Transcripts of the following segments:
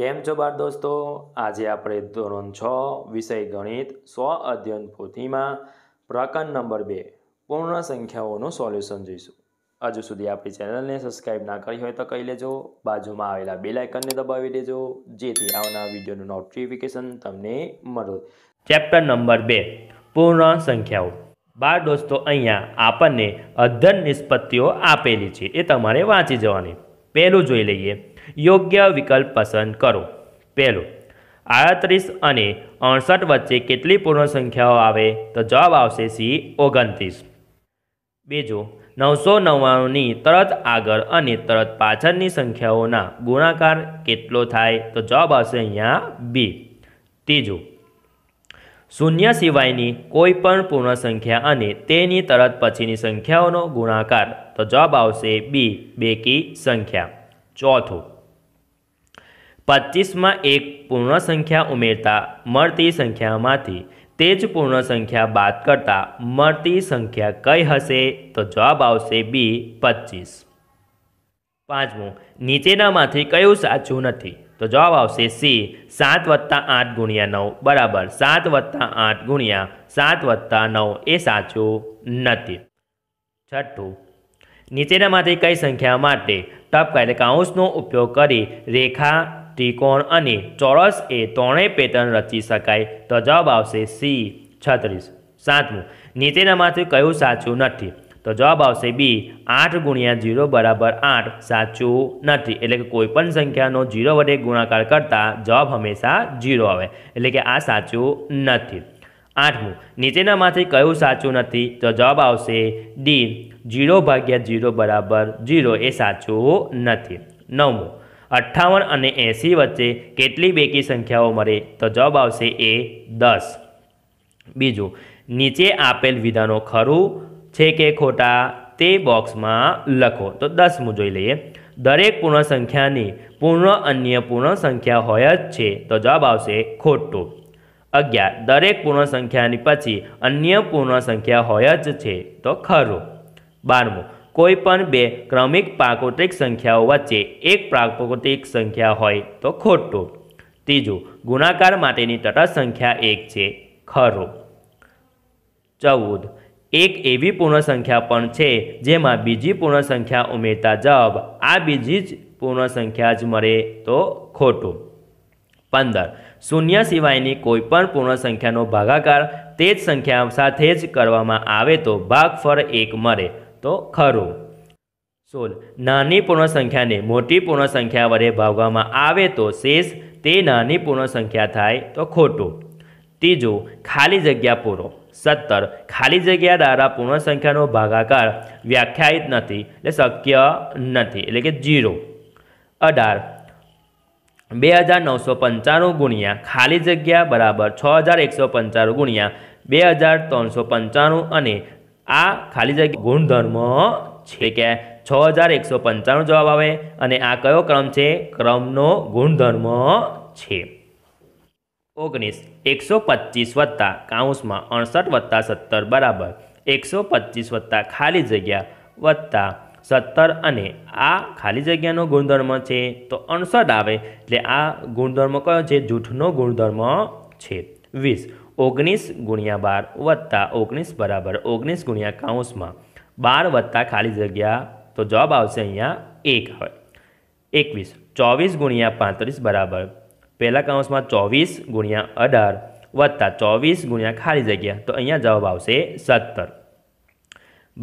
કેમ છો બાર દોસ્તો આજે આપણે ધોરણ છ વિષય ગણિત સ્વ અધ્યયન પોથીમાં પ્રકરણ નંબર બે પૂર્ણ સંખ્યાઓનું સોલ્યુશન જોઈશું હજુ સુધી આપણી ચેનલને સબસ્ક્રાઈબ ના કરી હોય તો કહી લેજો બાજુમાં આવેલા બે લાઇકનને દબાવી દેજો જેથી આવના વિડીયોનું નોટિફિકેશન તમને મળે ચેપ્ટર નંબર બે પૂર્ણ સંખ્યાઓ બાર દોસ્તો અહીંયા આપણને અધ્યન નિષ્પત્તિઓ આપેલી છે એ તમારે વાંચી જવાની પહેલું જોઈ લઈએ યોગ્ય વિકલ્પ પસંદ કરો પહેલું આડત્રીસ અને અડસઠ વચ્ચે કેટલી પૂર્ણ સંખ્યાઓ આવે તો જવાબ આવશે સી ઓગણત્રીસ બીજો નવસો નવ્વાણુંની તરત આગળ અને તરત પાછળની સંખ્યાઓના ગુણાકાર કેટલો થાય તો જવાબ આવશે અહીંયા બી ત્રીજું શૂન્ય સિવાયની કોઈ પણ પૂર્ણ સંખ્યા અને તેની તરત પછીની સંખ્યાઓનો ગુણાકાર તો જવાબ આવશે બી બેકી સંખ્યા ચોથું પચીસમાં એક પૂર્ણ સંખ્યા ઉમેરતા મળતી સંખ્યામાંથી તે જ પૂર્ણ સંખ્યા બાદ કરતાં મળતી સંખ્યા કઈ હશે તો જવાબ આવશે બી પચીસ પાંચમું નીચેનામાંથી કયું સાચું નથી તો જવાબ આવશે સી સાત વત્તા આઠ ગુણ્યા નવ બરાબર સાત વત્તા આઠ ગુણ્યા સાત વત્તા નવ એ સાચું નથી છઠ્ઠું નીચેનામાંથી કઈ સંખ્યા માટે ટપ કાઉન્સનો ઉપયોગ કરી રેખા ત્રિકોણ અને ચોરસ એ ત્રણેય પેટર્ન રચી શકાય તો જવાબ આવશે સી છત્રીસ સાતમું નીચેનામાંથી કયું સાચું નથી તો જવાબ આવશે બી આઠ ગુણ્યા જીરો બરાબર આઠ સાચું નથી એટલે કે કોઈપણ સંખ્યાનો જીરો વડે ગુણાકાર કરતાં જવાબ હંમેશા જીરો આવે એટલે કે આ સાચું નથી આઠમું નીચેનામાંથી કયું સાચું નથી તો જવાબ આવશે ડી જીરો ભાગ્યા જીરો બરાબર જીરો એ સાચું નથી નવમું અઠ્ઠાવન અને એંસી વચ્ચે કેટલી બેકી સંખ્યાઓ મળે તો જવાબ આવશે એ દસ બીજું નીચે આપેલ વિધાનો ખરું છે કે ખોટા તે બોક્સમાં લખો તો દસમું જોઈ લઈએ દરેક પૂર્ણ સંખ્યાની પૂર્ણ અન્ય પૂર્ણ સંખ્યા હોય જ છે તો જવાબ આવશે ખોટું અગિયાર દરેક પૂર્ણ સંખ્યાની પછી અન્ય પૂર્ણ સંખ્યા હોય જ છે તો ખરું બારમું કોઈ પણ બે ક્રમિક પ્રાકૃતિક સંખ્યાઓ વચ્ચે એક પ્રાકૃતિક સંખ્યા હોય તો ખોટું ત્રીજું ગુણાકાર માટેની તટસ્થ સંખ્યા એક છે ખરું ચૌદ એક એવી પૂર્ણ સંખ્યા પણ છે જેમાં બીજી પૂર્ણ સંખ્યા ઉમેરતા જવાબ આ બીજી જ પૂર્ણ સંખ્યા જ મળે તો ખોટું પંદર શૂન્ય સિવાયની કોઈપણ પૂર્ણ સંખ્યાનો ભાગાકાર તે જ સંખ્યા સાથે જ કરવામાં આવે તો ભાગ ભાગફળ એક મળે તો ખરું સોળ નાની પૂર્ણ સંખ્યાને મોટી પૂર્ણ સંખ્યા વડે ભાગવામાં આવે તો શેષ તે નાની પૂર્ણ સંખ્યા થાય તો ખોટું ત્રીજું ખાલી જગ્યા પૂરો સત્તર ખાલી જગ્યા દ્વારા પૂર્ણ સંખ્યાનો ભાગાકાર વ્યાખ્યાયિત નથી એટલે શક્ય નથી એટલે કે ઝીરો અઢાર બે હજાર નવસો પંચાણું ગુણ્યા ખાલી જગ્યા બરાબર છ હજાર એકસો પંચાણું ગુણ્યા બે હજાર ત્રણસો પંચાણું અને આ ખાલી જગ્યા ગુણધર્મ છે કે છ હજાર એકસો પંચાણું જવાબ આવે અને આ કયો ક્રમ છે ક્રમનો ગુણધર્મ છે ઓગણીસ એકસો પચીસ વત્તા કાઉન્સમાં અડસઠ વત્તા સત્તર બરાબર એકસો પચીસ વત્તા ખાલી જગ્યા વત્તા સત્તર અને આ ખાલી જગ્યાનો ગુણધર્મ છે તો અણસઠ આવે એટલે આ ગુણધર્મ કયો છે જૂઠનો ગુણધર્મ છે વીસ ઓગણીસ ગુણ્યા બાર વત્તા ઓગણીસ બરાબર ઓગણીસ ગુણ્યા કાઉસમાં બાર વત્તા ખાલી જગ્યા તો જવાબ આવશે અહીંયા એક હોય એકવીસ ચોવીસ ગુણ્યા પાંત્રીસ બરાબર પહેલાં કાઉસમાં ચોવીસ ગુણ્યા અઢાર વત્તા ચોવીસ ગુણ્યા ખાલી જગ્યા તો અહીંયા જવાબ આવશે સત્તર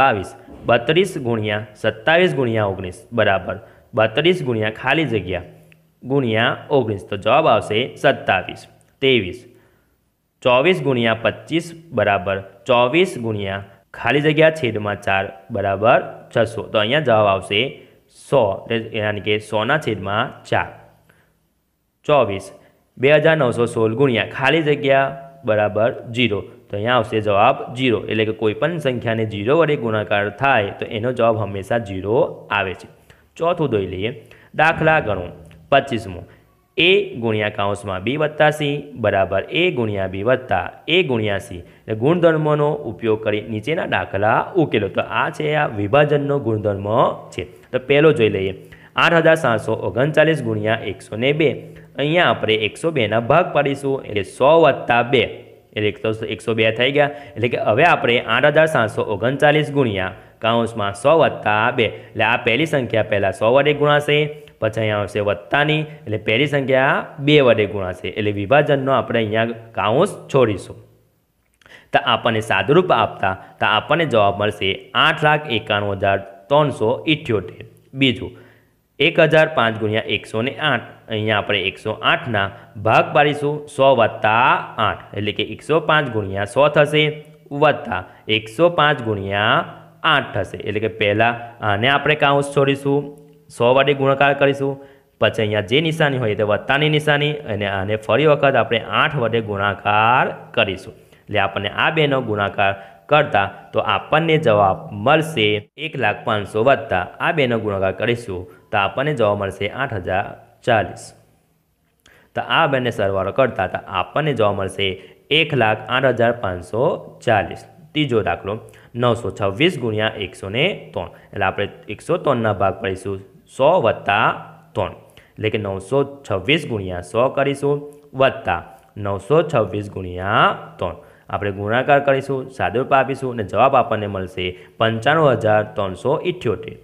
બાવીસ બત્રીસ ગુણ્યા સત્તાવીસ ગુણ્યા ઓગણીસ બરાબર બત્રીસ ગુણ્યા ખાલી જગ્યા ગુણ્યા ઓગણીસ તો જવાબ આવશે સત્તાવીસ ત્રેવીસ ચોવીસ ગુણ્યા પચીસ બરાબર ચોવીસ ગુણ્યા ખાલી જગ્યા છેદમાં ચાર બરાબર છસો તો અહીંયા જવાબ આવશે સો યાની કે સોના છેદમાં ચાર ચોવીસ બે હજાર નવસો સોળ ગુણ્યા ખાલી જગ્યા બરાબર જીરો તો અહીંયા આવશે જવાબ જીરો એટલે કે કોઈપણ સંખ્યાને જીરો વડે ગુણાકાર થાય તો એનો જવાબ હંમેશા જીરો આવે છે ચોથું દોઈ લઈએ દાખલા ગણો પચીસમો એ ગુણ્યા કાઉન્સમાં બી વત્તા સી બરાબર એ ગુણ્યા બી વત્તા એ ગુણ્યા સી એટલે ગુણધર્મનો ઉપયોગ કરી નીચેના દાખલા ઉકેલો તો આ છે આ વિભાજનનો ગુણધર્મ છે તો પહેલો જોઈ લઈએ આઠ હજાર સાતસો ઓગણચાલીસ ગુણ્યા એકસો ને બે અહીંયા આપણે એકસો બેના ભાગ પાડીશું એટલે સો વત્તા બે એટલે એકસો એકસો બે થઈ ગયા એટલે કે હવે આપણે આઠ હજાર સાતસો ઓગણચાલીસ ગુણ્યા કાઉન્સમાં સો વત્તા બે એટલે આ પહેલી સંખ્યા પહેલાં સો વડે ગુણાશે પછી અહીંયા આવશે વત્તાની એટલે પહેલી સંખ્યા બે વડે ગુણાશે એટલે વિભાજનનો આપણે અહીંયા કાઉન્સ છોડીશું તો આપણને સાદુરૂપ આપતા તો આપણને જવાબ મળશે આઠ લાખ એકાણું હજાર ત્રણસો ઇઠ્યોતેર બીજું એક હજાર પાંચ ગુણ્યા એકસો ને આઠ અહીંયા આપણે એકસો આઠના ભાગ પાડીશું સો વત્તા આઠ એટલે કે એકસો પાંચ ગુણ્યા સો થશે વત્તા એકસો પાંચ ગુણ્યા આઠ થશે એટલે કે પહેલાં આને આપણે કાઉન્સ છોડીશું સો વડે ગુણાકાર કરીશું પછી અહીંયા જે નિશાની હોય તે વત્તાની નિશાની અને આને ફરી વખત આપણે આઠ વડે ગુણાકાર કરીશું એટલે આપણને આ બેનો ગુણાકાર કરતા તો આપણને જવાબ મળશે એક લાખ પાંચસો વત્તા આ બેનો ગુણાકાર કરીશું તો આપણને જોવા મળશે આઠ હજાર ચાલીસ તો આ બંને સરવાળો કરતા તો આપણને જોવા મળશે એક લાખ આઠ હજાર પાંચસો ચાલીસ ત્રીજો દાખલો નવસો છવ્વીસ ગુણ્યા એકસો ને ત્રણ એટલે આપણે એકસો ત્રણના ભાગ પડીશું સો વત્તા ત્રણ એટલે કે નવસો છવ્વીસ ગુણ્યા સો કરીશું વત્તા નવસો છવ્વીસ ગુણ્યા ત્રણ આપણે ગુણાકાર કરીશું સાદુરૂપ આપીશું અને જવાબ આપણને મળશે પંચાણું હજાર ત્રણસો ઇઠ્યોતેર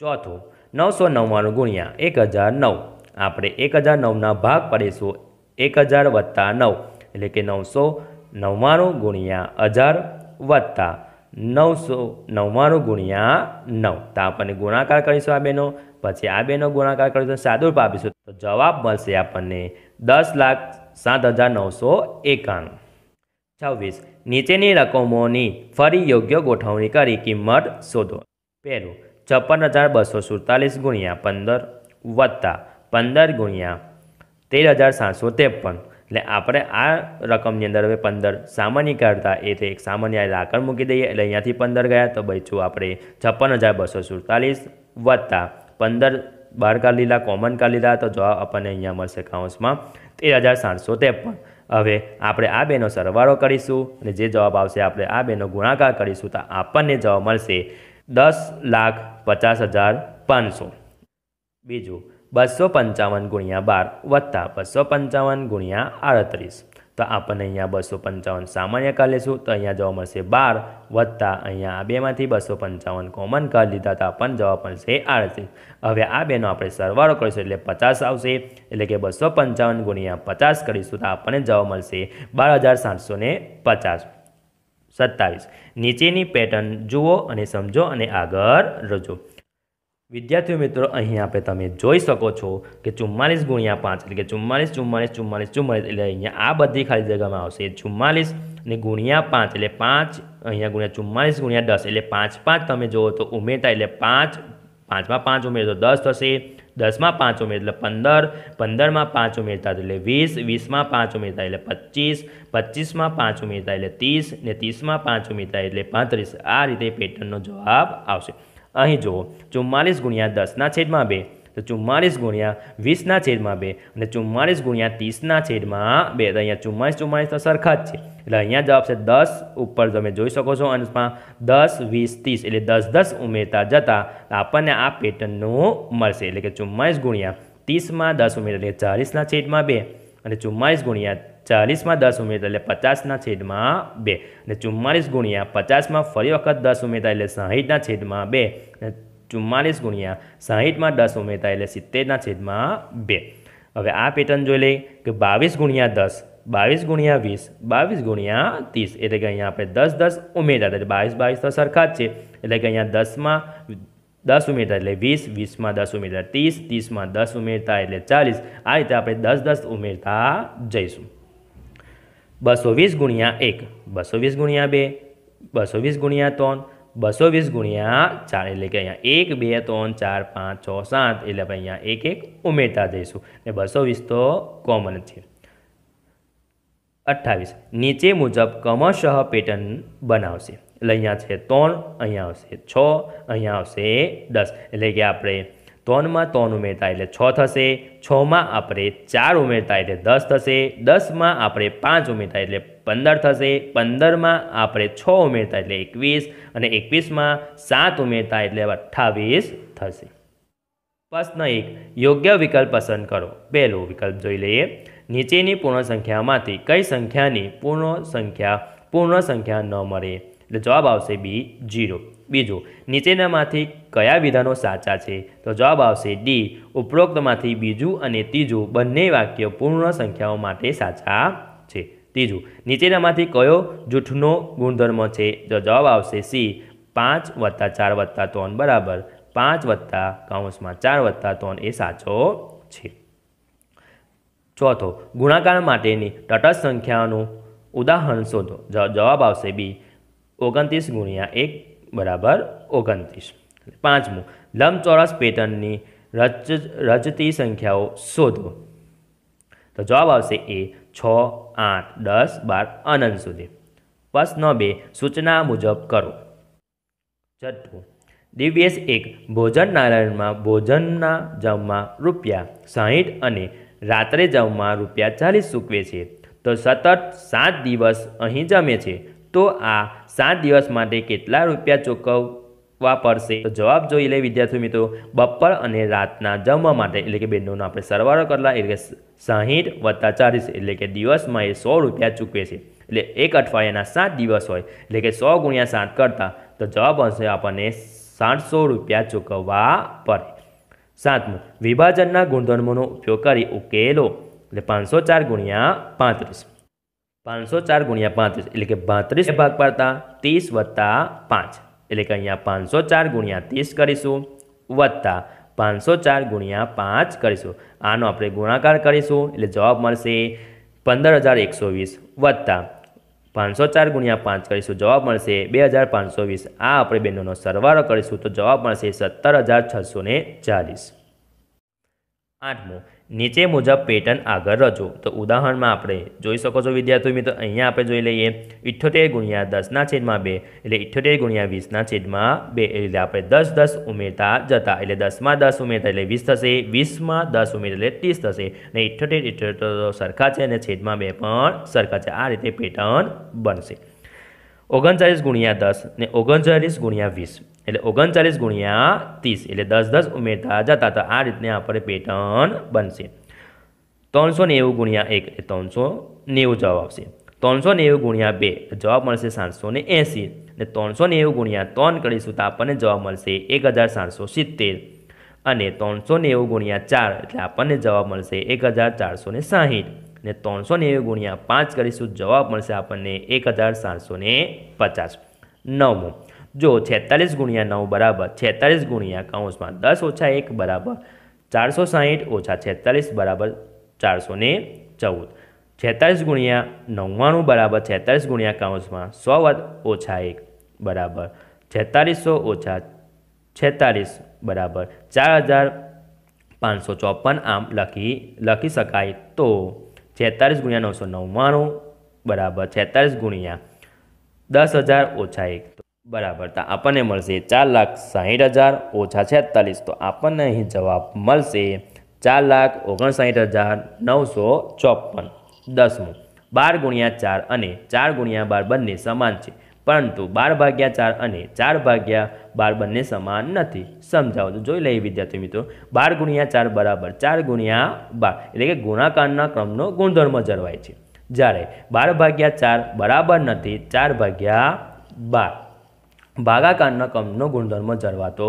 ચોથું નવસો નવ્વાણું ગુણ્યા એક હજાર નવ આપણે એક હજાર નવના ભાગ પડીશું એક હજાર વત્તા નવ એટલે કે નવસો નવ્વાણું ગુણ્યા હજાર વત્તા નવસો નવ્વાણું ગુણ્યા નવ તો આપણને ગુણાકાર કરીશું આ બેનો પછી આ બેનો ગુણાકાર કરીશું સાદું આપીશું તો જવાબ મળશે આપણને દસ લાખ સાત હજાર નવસો એકાણું છવ્વીસ નીચેની રકમોની ફરી યોગ્ય ગોઠવણી કરી કિંમત શોધો પહેલું છપ્પન હજાર બસો સુડતાલીસ ગુણ્યા પંદર વત્તા પંદર ગુણ્યા તેર હજાર સાતસો ત્રેપન એટલે આપણે આ રકમની અંદર હવે પંદર સામાન્ય કાઢતા એ તો એક સામાન્ય આગળ મૂકી દઈએ એટલે અહીંયાથી પંદર ગયા તો બચ્યું આપણે છપ્પન હજાર બસો સુડતાલીસ વત્તા પંદર બાર કાઢ લીધા કોમન કાઢ લીધા તો જવાબ આપણને અહીંયા મળશે કાઉન્સમાં તેર હજાર સાતસો ત્રેપન હવે આપણે આ બેનો સરવાળો કરીશું અને જે જવાબ આવશે આપણે આ બેનો ગુણાકાર કરીશું તો આપણને જવાબ મળશે દસ લાખ પચાસ હજાર પાંચસો બીજું બસો પંચાવન ગુણ્યા બાર વત્તા બસો પંચાવન ગુણ્યા આડત્રીસ તો આપણને અહીંયા બસો પંચાવન સામાન્ય કાર લઈશું તો અહીંયા જવાબ મળશે બાર વત્તા અહીંયા આ બેમાંથી બસો પંચાવન કોમન કાર લીધા હતા પણ જવાબ મળશે આડત્રીસ હવે આ બેનો આપણે સરવાળો કરીશું એટલે પચાસ આવશે એટલે કે બસો પંચાવન ગુણ્યા પચાસ કરીશું તો આપણને જવાબ મળશે બાર હજાર સાતસો પચાસ સત્તાવીસ નીચેની પેટર્ન જુઓ અને સમજો અને આગળ રજો વિદ્યાર્થીઓ મિત્રો અહીં આપણે તમે જોઈ શકો છો કે ચુમ્માલીસ ગુણ્યા પાંચ એટલે કે ચુમ્માલીસ ચુમ્માલીસ ચુમ્માલીસ ચુમ્માલીસ એટલે અહીંયા આ બધી ખાલી જગ્યામાં આવશે ચુમ્માલીસ અને ગુણ્યા પાંચ એટલે પાંચ અહીંયા ગુણ્યા ચુમ્માલીસ ગુણ્યા દસ એટલે પાંચ પાંચ તમે જુઓ તો ઉમેરતા એટલે પાંચ પાંચમાં પાંચ ઉમેરજો દસ થશે દસમાં પાંચ ઉમેરતા એટલે પંદર પંદરમાં પાંચ ઉમેરતા એટલે વીસ વીસમાં પાંચ ઉમેરતા એટલે પચીસ પચીસમાં પાંચ ઉમેરતા એટલે ત્રીસ ને ત્રીસમાં પાંચ ઉમેરતા એટલે પાંત્રીસ આ રીતે પેટર્નનો જવાબ આવશે અહીં જુઓ ચુમ્માલીસ ગુણ્યા દસના છેદમાં બે તો ચુમ્માળીસ ગુણ્યા વીસના છેદમાં બે અને ચુમ્માળીસ ગુણ્યા ત્રીસના છેદમાં બે તો અહીંયા ચુમ્માળીસ ચુમ્માળીસ તો સરખા જ છે એટલે અહીંયા જવાબ છે દસ ઉપર તમે જોઈ શકો છો અંશમાં દસ વીસ ત્રીસ એટલે દસ દસ ઉમેરતા જતાં આપણને આ પેટર્નનું મળશે એટલે કે ચુમ્માળીસ ગુણ્યા ત્રીસમાં દસ ઉમેર એટલે ચાલીસના છેદમાં બે અને ચુમ્માળીસ ગુણ્યા ચાલીસમાં દસ ઉમેરતા એટલે પચાસના છેદમાં બે અને ચુમ્માળીસ ગુણ્યા પચાસમાં ફરી વખત દસ ઉમેરતા એટલે સાહીઠના છેદમાં બે ચુમ્માલીસ ગુણ્યા સાહીઠમાં દસ ઉમેરતા એટલે સિત્તેરના છેદમાં બે હવે આ પેટર્ન જોઈ લઈએ કે બાવીસ ગુણ્યા દસ બાવીસ ગુણ્યા વીસ બાવીસ ગુણ્યા ત્રીસ એટલે કે અહીંયા આપણે દસ દસ ઉમેરતા એટલે બાવીસ બાવીસ તો સરખા જ છે એટલે કે અહીંયા દસમાં દસ ઉમેરતા એટલે વીસ વીસમાં દસ ઉમેરતા ત્રીસ ત્રીસમાં દસ ઉમેરતા એટલે ચાલીસ આ રીતે આપણે દસ દસ ઉમેરતા જઈશું બસો વીસ ગુણ્યા એક બસો વીસ ગુણ્યા બે બસો વીસ ગુણ્યા ત્રણ બસો વીસ ગુણ્યા ચાર એટલે કે અહીંયા એક બે ત્રણ ચાર પાંચ છ સાત એટલે આપણે અહીંયા એક એક ઉમેરતા જઈશું ને બસો વીસ તો કોમન છે અઠ્ઠાવીસ નીચે મુજબ કમશઃ પેટર્ન બનાવશે એટલે અહીંયા છે ત્રણ અહીંયા આવશે છ અહીંયા આવશે દસ એટલે કે આપણે ત્રણમાં ત્રણ ઉમેરતા એટલે છ થશે છમાં આપણે ચાર ઉમેરતા એટલે દસ થશે દસમાં આપણે પાંચ ઉમેરતા એટલે પંદર થશે પંદરમાં આપણે છ ઉમેરતા એટલે એકવીસ અને એકવીસમાં સાત ઉમેરતા એટલે અઠ્ઠાવીસ થશે પ્રશ્ન એક યોગ્ય વિકલ્પ પસંદ કરો પહેલો વિકલ્પ જોઈ લઈએ નીચેની પૂર્ણ સંખ્યામાંથી કઈ સંખ્યાની પૂર્ણ સંખ્યા પૂર્ણ સંખ્યા ન મળે એટલે જવાબ આવશે બી જીરો બીજો નીચેનામાંથી કયા વિધાનો સાચા છે તો જવાબ આવશે ડી ઉપરોક્તમાંથી બીજું અને ત્રીજું બંને વાક્ય પૂર્ણ સંખ્યાઓ માટે સાચા ત્રીજું નીચેનામાંથી કયો જૂઠનો ગુણધર્મ છે જો જવાબ આવશે સી પાંચ વત્તા ચાર વત્તા ત્રણ બરાબર પાંચ વત્તા કૌંસમાં ચાર વત્તા ત્રણ એ સાચો છે ચોથો ગુણાકાર માટેની તટસ્થ સંખ્યાનું ઉદાહરણ શોધો જવાબ આવશે બી ઓગણત્રીસ ગુણ્યા એક બરાબર ઓગણત્રીસ પાંચમું લંબચોરસ પેટર્નની રચ રચતી સંખ્યાઓ શોધો તો જવાબ આવશે એ છ આઠ દસ બાર અનંત સુધી પ્રશ્ન બે સૂચના મુજબ કરો છઠ્ઠું દિવ્યેશ એક ભોજન નારાયણમાં ભોજનના જમવા રૂપિયા સાહીઠ અને રાત્રે જમવા રૂપિયા ચાલીસ ચૂકવે છે તો સતત સાત દિવસ અહીં જમે છે તો આ સાત દિવસ માટે કેટલા રૂપિયા ચૂકવ વાપરશે તો જવાબ જોઈ લે વિદ્યાર્થી મિત્રો બપોર અને રાતના જમવા માટે એટલે કે બેનોનો આપણે સરવાળો કરલા એટલે કે સાહીઠ વત્તા ચાલીસ એટલે કે દિવસમાં એ સો રૂપિયા ચૂકવે છે એટલે એક અઠવાડિયાના સાત દિવસ હોય એટલે કે સો ગુણ્યા સાત કરતા તો જવાબ આવશે આપણને સાતસો રૂપિયા ચૂકવવા પડે સાતમું વિભાજનના ગુણધર્મોનો ઉપયોગ કરી ઉકેલો એટલે પાંચસો ચાર ગુણ્યા પાંત્રીસ પાંચસો ચાર ગુણ્યા પાંત્રીસ એટલે કે પાંત્રીસ ભાગ પાડતા ત્રીસ વત્તા પાંચ એટલે કે અહીંયા પાંચસો ચાર ગુણ્યા ત્રીસ કરીશું વત્તા પાંચસો ચાર ગુણ્યા પાંચ કરીશું આનો આપણે ગુણાકાર કરીશું એટલે જવાબ મળશે પંદર હજાર એકસો વીસ વત્તા પાંચસો ચાર ગુણ્યા પાંચ કરીશું જવાબ મળશે બે હજાર પાંચસો વીસ આ આપણે બેનોનો સરવાળો કરીશું તો જવાબ મળશે સત્તર હજાર છસો ચાલીસ આઠમું નીચે મુજબ પેટર્ન આગળ રજો તો ઉદાહરણમાં આપણે જોઈ શકો છો વિદ્યાર્થી મિત્રો અહીંયા આપણે જોઈ લઈએ ઇઠ્યોતેર ગુણ્યા દસના છેદમાં બે એટલે ઇઠ્યોતેર ગુણ્યા વીસના છેદમાં બે એટલે આપણે દસ દસ ઉમેરતા જતા એટલે દસમાં દસ ઉમેરતા એટલે વીસ થશે વીસમાં દસ ઉમેર એટલે ત્રીસ થશે અને ઇઠ્યોતેર ઇઠ્યોતેર સરખા છે અને છેદમાં બે પણ સરખા છે આ રીતે પેટર્ન બનશે ઓગણચાલીસ ગુણ્યા દસ ને ઓગણચાલીસ ગુણ્યા વીસ એટલે ઓગણચાલીસ ગુણ્યા ત્રીસ એટલે દસ દસ ઉમેરતા જતા તો આ રીતને આપણે પેટર્ન બનશે ત્રણસો નેવું ગુણ્યા એક એટલે ત્રણસો નેવું જવાબ આવશે ત્રણસો નેવું ગુણ્યા બે જવાબ મળશે સાતસો ને એંસી ને ત્રણસો નેવું ગુણ્યા ત્રણ કરીશું તો આપણને જવાબ મળશે એક હજાર સાતસો સિત્તેર અને ત્રણસો નેવું ગુણ્યા ચાર એટલે આપણને જવાબ મળશે એક હજાર ચારસો ને સાહીઠ ને ત્રણસો નેવું ગુણ્યા પાંચ કરીશું જવાબ મળશે આપણને એક હજાર સાતસો ને પચાસ નવમું જો છેતાલીસ ગુણ્યા નવ બરાબર છેતાલીસ ગુણ્યા કૌંસમાં દસ ઓછા એક બરાબર ચારસો સાહીઠ ઓછા છેતાલીસ બરાબર ચારસો ને ચૌદ છેતાલીસ ગુણ્યા નવ્વાણું બરાબર છેતાલીસ ગુણ્યા કૌંસમાં સો ઓછા એક બરાબર છેતાલીસો ઓછા છેતાલીસ બરાબર ચાર હજાર પાંચસો ચોપન આમ લખી લખી શકાય તો છેતાલીસ ગુણ્યા નવસો નવ્વાણું બરાબર છેતાલીસ ગુણ્યા દસ હજાર ઓછા એક બરાબર તો આપણને મળશે ચાર લાખ સાહીઠ હજાર ઓછા છેતાલીસ તો આપણને અહીં જવાબ મળશે ચાર લાખ ઓગણસાઠ હજાર નવસો ચોપન દસમું બાર ગુણ્યા ચાર અને ચાર ગુણ્યા બાર બંને સમાન છે પરંતુ બાર ભાગ્યા ચાર અને ચાર ભાગ્યા બાર બંને સમાન નથી સમજાવો તો જોઈ લઈએ વિદ્યાર્થી મિત્રો બાર ગુણ્યા ચાર બરાબર ચાર ગુણ્યા બાર એટલે કે ગુણાકારના ક્રમનો ગુણધર્મ જળવાય છે જ્યારે બાર ભાગ્યા ચાર બરાબર નથી ચાર ભાગ્યા બાર ભાગાકારના કમનો ગુણધર્મ જરવાતો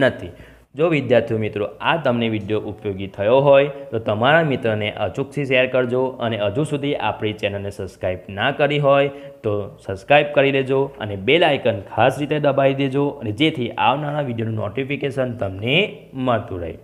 નથી જો વિદ્યાર્થીઓ મિત્રો આ તમને વિડીયો ઉપયોગી થયો હોય તો તમારા મિત્રને અચૂકથી શેર કરજો અને હજુ સુધી આપણી ચેનલને સબસ્ક્રાઈબ ના કરી હોય તો સબસ્ક્રાઈબ કરી લેજો અને બેલ આઇકન ખાસ રીતે દબાવી દેજો અને જેથી આવનારા વિડીયોનું નોટિફિકેશન તમને મળતું રહે